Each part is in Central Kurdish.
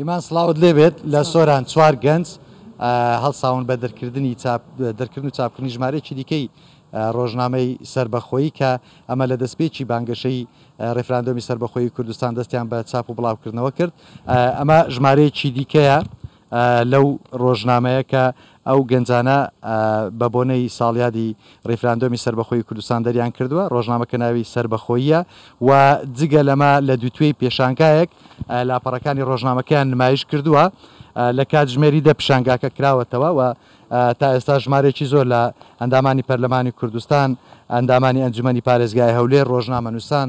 ئیمان سلااوت لێبێت لە سۆران چوار گەنج هەڵساون بە دەرکردنی دەرکردن و چاپکردنی ژمارەیەکی دیکەی ڕۆژنامەی سربەخۆی کە ئەمە لە دەستپێکی بانگەشەی ڕێفراندۆمی سربەخۆی کوردستان دەستیان بە چاپ و بڵاوکردنەوە کرد ئەمە ژمارەیەکی دیکەیە لەو ڕۆژنامەیە کە ئەو گەنجانە بە بۆنەی ساڵیادی ڕیفراندۆمی سربەخۆی کوردستان دەریان کردووە ڕۆژنامەکە ناوی سربەخۆیە و جگە لەمە لە دوتوێی پێشانکایەک لاپەڕەکانی ڕۆژنامەکەیان نمایش کردووە لە کاتژمێری دە پیشنگاکە کراوەتەوە و تا ئێستا ژمارێکی زۆر لە ئەندامانی پەرلەمانی کوردستان ئەندامانی ئەنجومی پارێزگای هەولێر ڕۆژنامە نووسان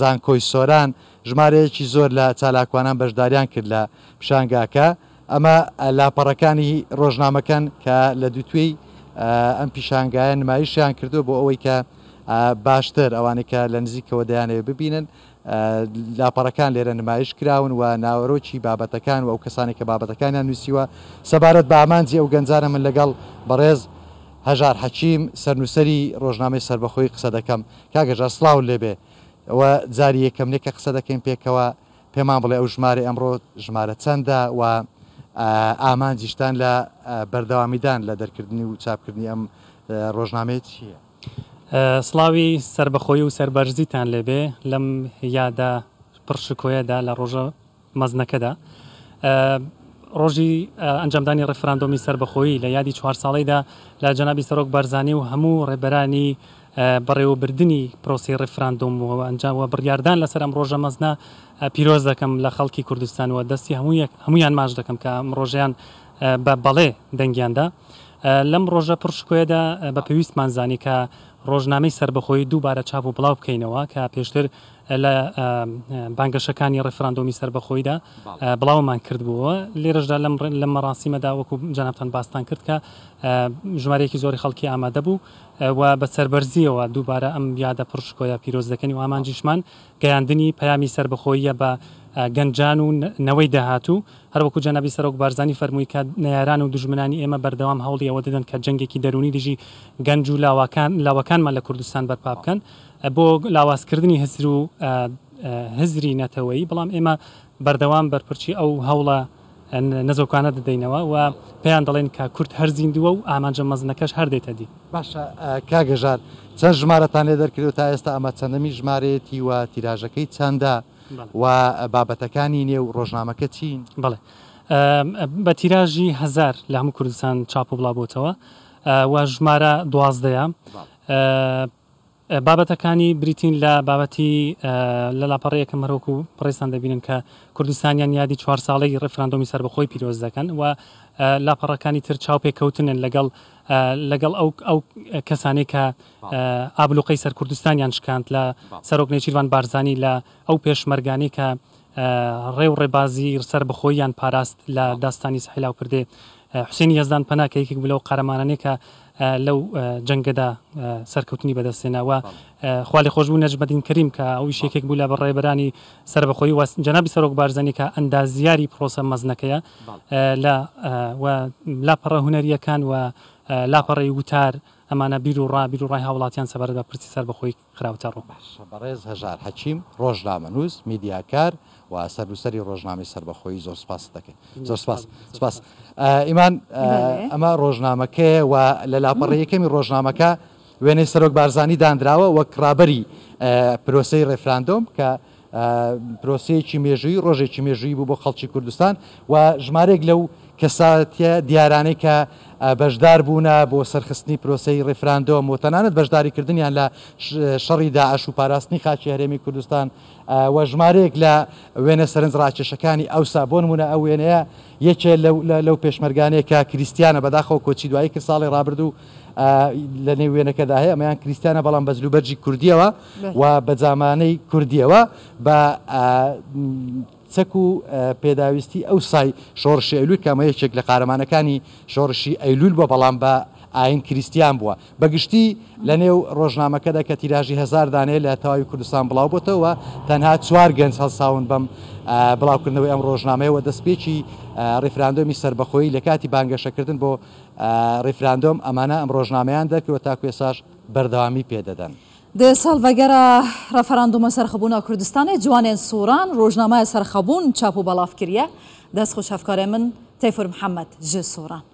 زانکۆی سۆران ژمارەیەکی زۆر لە چالاکوانان بەشداریان کرد لە پیشنگاکە ئەمە لاپەڕەکانی ڕۆژنامەکەن کە لە دوتوێی ئەم پیشانگایە نمایشیان کردو بۆ ئەوەی کە باشتر ئەوانێکە لە نزیکەوە دەیانێ ببینن لاپەڕەکان لێرە نمایش کراون و ناوەرۆکی بابەتەکان و ئەو کەسانێک کە بابەتەکانیان نووسیوە سەبارەت بە ئامانجی ئەو گەنجانە من لەگەڵ بەڕێز هەژار حەچیم سەرنووسری ڕۆژنامەی سربەخۆی قسە دەکەم کاگەژە سلااو لێبێ ئەوە جاری یەکەم نێکە قسە دەکەین پێکەوە پێمان بڵێ ئەو ژمارە ئەمڕۆ ژمارە چەندە و ئامانجیشتان لە بەردەوامیدان لە دەرکردنی و چاپکردنی ئەم ڕۆژنامێت چییە؟ سلاوی سربەخۆی و سربەرزیتان لێبێ لەم یادا پرشکۆیەدا لە ڕۆژە مەزنەکەدا. ڕۆژی ئەنجامدانی ڕفراندۆمی سربەخۆی لە یادی چوار ساڵیدا لە جەنابی سەرۆک بەرزانی و هەموو ڕێبەرانی بەڕێوەبردننی پرۆسی ڕفراندۆم و ئەنجاوە بڕاردان لەسەر ئەم ڕۆژە مەزنا پیرۆز دەکەم لە خەڵکی کوردستانەوە دەستی هەموو هەمویان ماش دەکەم کە ئەم ڕۆژیان بە بەڵێ دەنگیاندا لەم ڕۆژە پرشکێدا بە پێویستمان زانی کە ڕۆژنامەی سربەخۆی دووبارە چاپ و بڵاو بکەینەوە کە پێشتر لە بانگەشەکانی ڕفراندۆمی سربەخۆیدا بڵاومان کردبووە لێرەشدا لە مەڕاستیمەدا وەکو جانابان باستان کرد کە ژمارەیەکی زۆری خەڵکی ئامادە بوو و بە سربەرزیەوە دووبارە ئەم یادە پرشکۆیە پیرۆزەکەنی و ئامانجیشمان گەیاندنی پەیامی سربەخۆیە بە گەنجان و نەوەی داهاتوو هەروەکو جەنەبی سەرۆک بارزانانی فەرمووی کە ناران و دژمنانی ئێمە بەردەوام هەوڵی ئەوە دەدەن کە جەنگێکی دەرونی دژی گەنج و لاواکان لاوەکانمان لە کوردستان بەرپا بکەن بۆ لاوازکردنی هەزر و هزری نەتەوەی بەڵام ئێمە بەردەوام بەرپرچی ئەو هەوڵە نەزۆکانە دەدەینەوە و پێیان دەڵێن کە کورت هەرزیندووە و ئامانجە مەزنەکەش هەردێتە دی باشە کاگەژار چەند ژمارەتان لێ دەرکرد تا ئێستا ئەمە چەندەمی ژمارەیەتی و تیراژەکەی چەندە و بابەتەکانی نێو ڕۆژنامەکە چین بڵێ بە تیراژی هزار لە هەموو کوردستان چاپ و بڵاوبووتەوە وا ژمارە دوازدەیە بابەتەکانی بریتین لە بابەتی لە لاپەڕەیەکە مەرۆک و پڕێستان دەبینن کە کوردستانیان یادی چوار ساڵی ڕفراندۆمی سەر بەخۆی پیرۆز دەکەن و لاپەڕەکانی تر چاو پێکەوتنن لەگەڵ لەگەڵ ئەو ئەو کەسانێک کە ئابلوقەی سەر کوردستانیان شکاند لە سەرۆک نێچیروان بارزانانی لە ئەو پێشمەرگانی کە ڕێ و ڕێبازی سەر بەخۆیان پاراست لە داستانی سحیلا و پردێ حوسێنی هێزدان پەناکەیەکی بلەو قەرەمانانێکە لەو جەنگەدا سەرکەوتنی بەدەستێناوە خالی خۆشببوو نەجبدین کریم کە ئەو شێکێک بوو لە بەڕێبرانی سەر بەخۆی جەنابی سەرۆک بارزانانی کە ئەندازیاری پرۆسە مەزنەکەیە لە لاپەڕە هوەریەکان و لاپەڕی وتار ئەمانە بیر و ڕابیر و ڕای هاوڵاتیان سەبەر بە پرسی سەر بەخۆی خراوتە ڕوو بەڕێز هەژار حەچیم ڕۆژنامەنووس میدیاکار و سەروسەری ڕۆژنامی سربەخۆی زۆر سپاس دەکەین زۆر سپاس سپاس ئیمان ئەمە ڕۆژنامەکەی و لە لاپەڕی یەکەمی ڕۆژنامەکە وێنەی سەرۆک بارزانی دانراوە وە کرابەری پرۆسی ڕێفراندۆم کە پرۆسەیەکی مێژووی ڕۆژێکی مێژووی بوو بۆ خەڵکی کوردستان و ژمارێک لەو کەساتە دیارانەی کە بەشدار بوونە بۆ سەرخستنی پرۆسی ڕێفراندۆ مۆتەنانت بەشداریکردنیان لە شەڕی داعش و پاراستنی خاچی هەرێمی کوردستان وە ژمارەیەک لە وێنە سەرنج ڕاکێشەکانی ئەوسا بۆ نمونە ئەو وێنەیە یەکێ لەو پێشمەرگانێکە کریسیانە بەداخەوە کۆچی دوایی کرد ساڵی ڕابردوو لە نێو وێنەکەدا هەیە ئەمەیان کریسیانە بەڵام بەزلوبەرجی کوردیەوە و بە زامانەی کوردیەوە بە چەک و پێداویستی ئەو سای شۆڕشی ئەلوول کامەیەکێک لە قارەمانەکانی شۆڕشی ئەیلول بۆ بەڵام بە ئاین کریسیان بووە بەگشتی لە نێو ڕۆژنامەکەدا کە تیراژی هزار دانێ لە تەواوی کوردستان بڵاوبتەوە تەنها چوار گەنج هەساون بەم بڵاوکردنەوەی ئەم ڕۆژنامەیەوە دەستپێکی ڕیفراندۆمی سربەخۆی لە کاتی بانگەشەکردن بۆ ڕیفراندۆم ئەمانە ئەم ڕۆژنامەیان دەکەوە تاکوێساش بەردەوامی پێدەدەن. د سالڤګرا رفراندوم سرخبونه کوردستان جوانین سوران روزنامه سرخبون چاپو بلاف کړیه د خوشافکار من تیفور محمد ج سوران